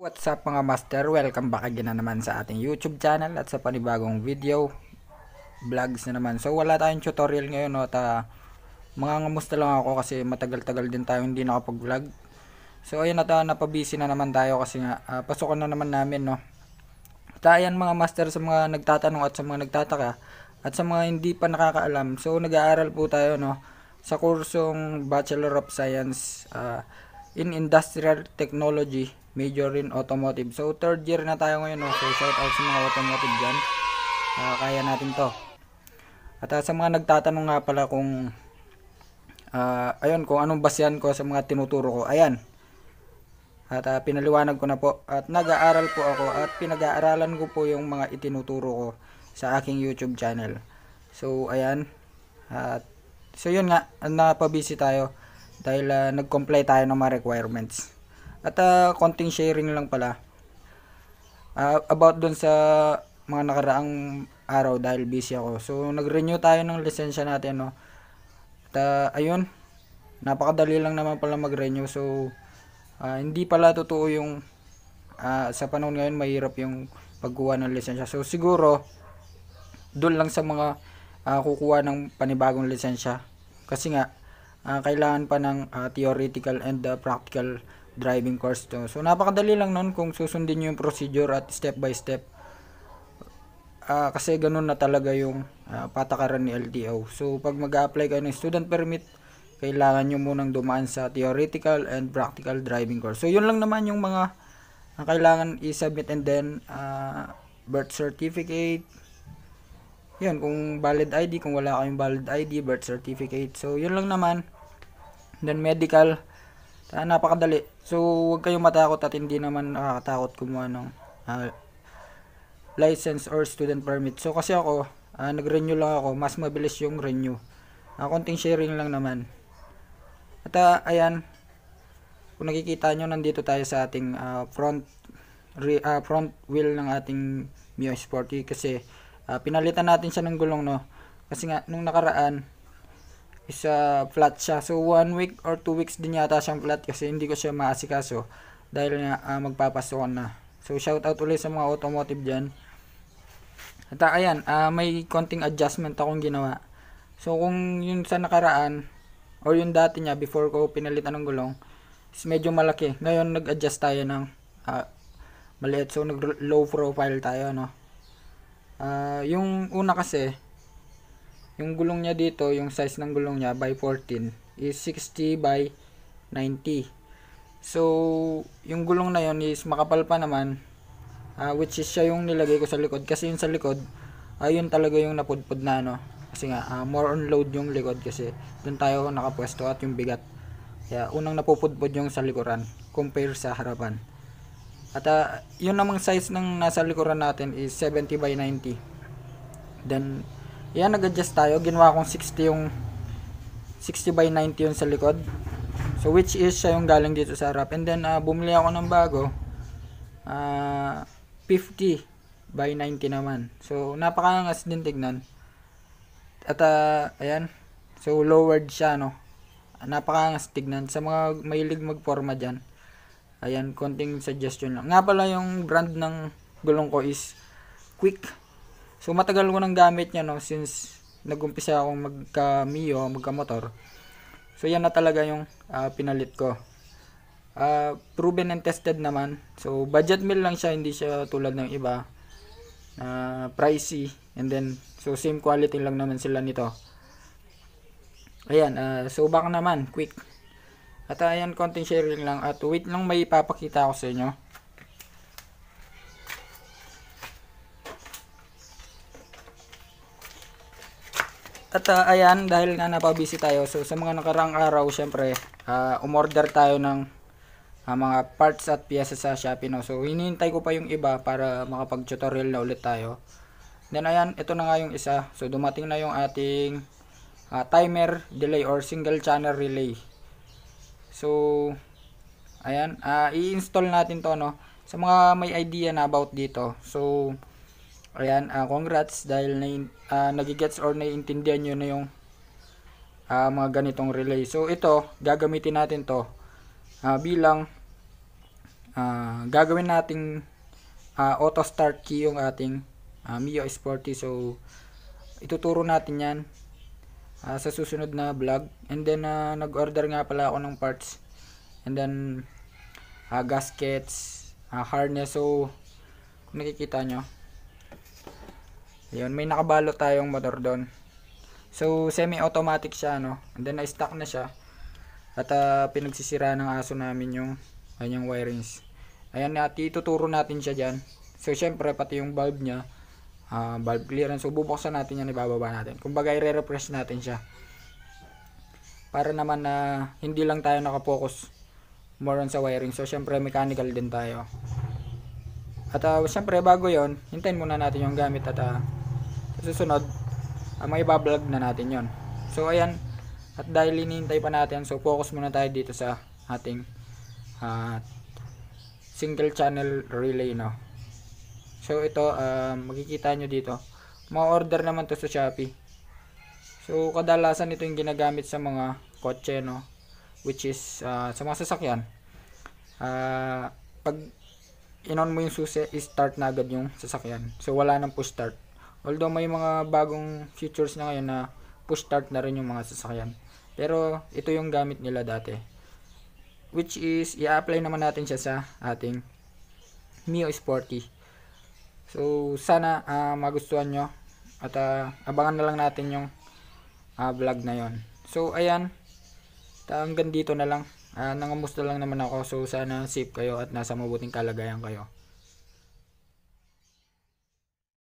What's up mga master? Welcome back again na naman sa ating YouTube channel at sa panibagong video vlogs na naman. So wala tayong tutorial ngayon no, ta mga ngamusta lang ako kasi matagal-tagal din tayo hindi nakapag-vlog. So ayun na ta, napabisi na naman tayo kasi nga uh, pasukan na naman namin no. Tayan mga master sa mga nagtatanong at sa mga nagtataka at sa mga hindi pa nakakaalam. So nag-aaral po tayo no sa kursong Bachelor of Science uh, in Industrial Technology major in automotive. So, third year na tayo ngayon. No? So, shout out sa mga automotive dyan. Uh, kaya natin to. At uh, sa mga nagtatanong nga pala kung uh, ayun, kung anong basihan ko sa mga tinuturo ko. Ayan. At uh, pinaliwanag ko na po. At nag-aaral po ako at pinag-aaralan ko po yung mga itinuturo ko sa aking YouTube channel. So, ayan. At, so, yun nga. Napabisi tayo dahil uh, nag-comply tayo ng mga requirements. At uh, konting sharing lang pala uh, about doon sa mga nakaraang araw dahil busy ako. So nag-renew tayo ng lisensya natin no. At uh, ayun, napakadali lang naman pala mag-renew. So uh, hindi pala totoo yung uh, sa panahon ngayon mahirap yung pagkuha ng lisensya. So siguro doon lang sa mga uh, kukuha ng panibagong lisensya kasi nga uh, kailangan pa ng uh, theoretical and uh, practical driving course to. So napakadali lang noon kung susundin niyo yung procedure at step by step. Uh, kasi ganun na talaga yung uh, patakaran ni LTO. So pag mag apply kayo ng student permit, kailangan niyo munang dumaan sa theoretical and practical driving course. So yun lang naman yung mga ang ah, kailangan i-submit and then uh, birth certificate, yun, kung valid ID, kung wala kayong valid ID, birth certificate. So, yun lang naman. Then, medical. Uh, napakadali. So, huwag kayong matakot at hindi naman nakakatakot kumuha ng uh, license or student permit. So, kasi ako, uh, nag-renew lang ako. Mas mabilis yung renew. Uh, konting sharing lang naman. At uh, ayan, kung nakikita nyo, nandito tayo sa ating uh, front re, uh, front wheel ng ating Mio Sporty kasi uh, pinalitan natin siya ng gulong, no? Kasi nga, nung nakaraan, isa flat siya. So, one week or two weeks din yata siyang flat kasi hindi ko siya maasikaso dahil nga uh, magpapasokan na. So, shout out ulit sa mga automotive dyan. At ah, ayan, uh, may konting adjustment akong ginawa. So, kung yun sa nakaraan or yung dati niya before ko pinalitan ng gulong, is medyo malaki. Ngayon, nag-adjust tayo ng uh, maliit. So, nag-low profile tayo, no? Uh, yung una kasi, yung gulong niya dito, yung size ng gulong niya by 14 is 60 by 90. So, yung gulong na yon is makapal pa naman. Uh, which is siya yung nilagay ko sa likod. Kasi yung sa likod, ayun ah, uh, talaga yung napudpod na ano. Kasi nga, uh, more on load yung likod kasi doon tayo nakapwesto at yung bigat. Kaya unang napupudpod yung sa likuran compare sa harapan. At uh, yun namang size ng nasa likuran natin is 70 by 90. Then yan, nag-adjust tayo. Ginawa kong 60 yung 60 by 90 yung sa likod. So, which is siya yung galing dito sa harap. And then, uh, bumili ako ng bago. Uh, ah, 50 by 90 naman. So, napakangas din tignan. At, uh, ayan. So, lowered siya, no? Napakangas tignan. Sa mga mahilig magforma dyan. Ayan, konting suggestion lang. Nga pala yung brand ng gulong ko is Quick So matagal ko nang gamit niya no since nagumpisa akong magka Mio, magka motor. So yan na talaga yung uh, pinalit ko. Uh, proven and tested naman. So budget meal lang siya, hindi siya tulad ng iba na uh, pricey and then so same quality lang naman sila nito. Ayan, uh, ah, so baka naman quick. At ayan, konting sharing lang at wait lang may ipapakita ako sa inyo. At uh, ayan, dahil nga napabisi tayo, so sa mga nakarang araw, syempre, uh, umorder tayo ng uh, mga parts at piyesa sa Shopee. No? So, hinihintay ko pa yung iba para makapag-tutorial na ulit tayo. Then, ayan, ito na nga yung isa. So, dumating na yung ating uh, timer delay or single channel relay. So, ayan, uh, i-install natin to, no? Sa mga may idea na about dito. So, Ayan, uh, congrats dahil na, uh, ah, nagigets or naiintindihan niyo na yung uh, mga ganitong relay. So ito, gagamitin natin to uh, bilang uh, gagawin nating uh, auto start key yung ating uh, Mio Sporty. So ituturo natin yan uh, sa susunod na vlog. And then uh, nag-order nga pala ako ng parts. And then uh, gaskets, uh, harness. So nakikita nyo yun, may nakabalot tayong motor doon. So, semi-automatic siya, no? And then, na-stock na siya. At uh, pinagsisira ng aso namin yung kanyang wirings. Ayan, at ituturo natin siya dyan. So, syempre, pati yung valve niya, uh, valve clearance. So, bubuksan natin yan, ibababa natin. Kumbaga, i-refresh -re natin siya. Para naman na uh, hindi lang tayo nakafocus more on sa wiring. So, syempre, mechanical din tayo. At uh, syempre, bago yon hintayin muna natin yung gamit at uh, susunod uh, may vlog na natin yon so ayan at dahil hinihintay pa natin so focus muna tayo dito sa ating uh, single channel relay no so ito uh, makikita nyo dito ma-order naman to sa Shopee so kadalasan ito yung ginagamit sa mga kotse no which is uh, sa mga sasakyan uh, pag inon mo yung susi start na agad yung sasakyan so wala nang push start Although may mga bagong features na ngayon na push start na rin yung mga sasakyan. Pero ito yung gamit nila dati. Which is i-apply naman natin siya sa ating Mio Sporty. So sana uh, magustuhan nyo at uh, abangan na lang natin yung uh, vlog na yon. So ayan, hanggang dito na lang. Uh, nangamusta lang naman ako. So sana safe kayo at nasa mabuting kalagayan kayo.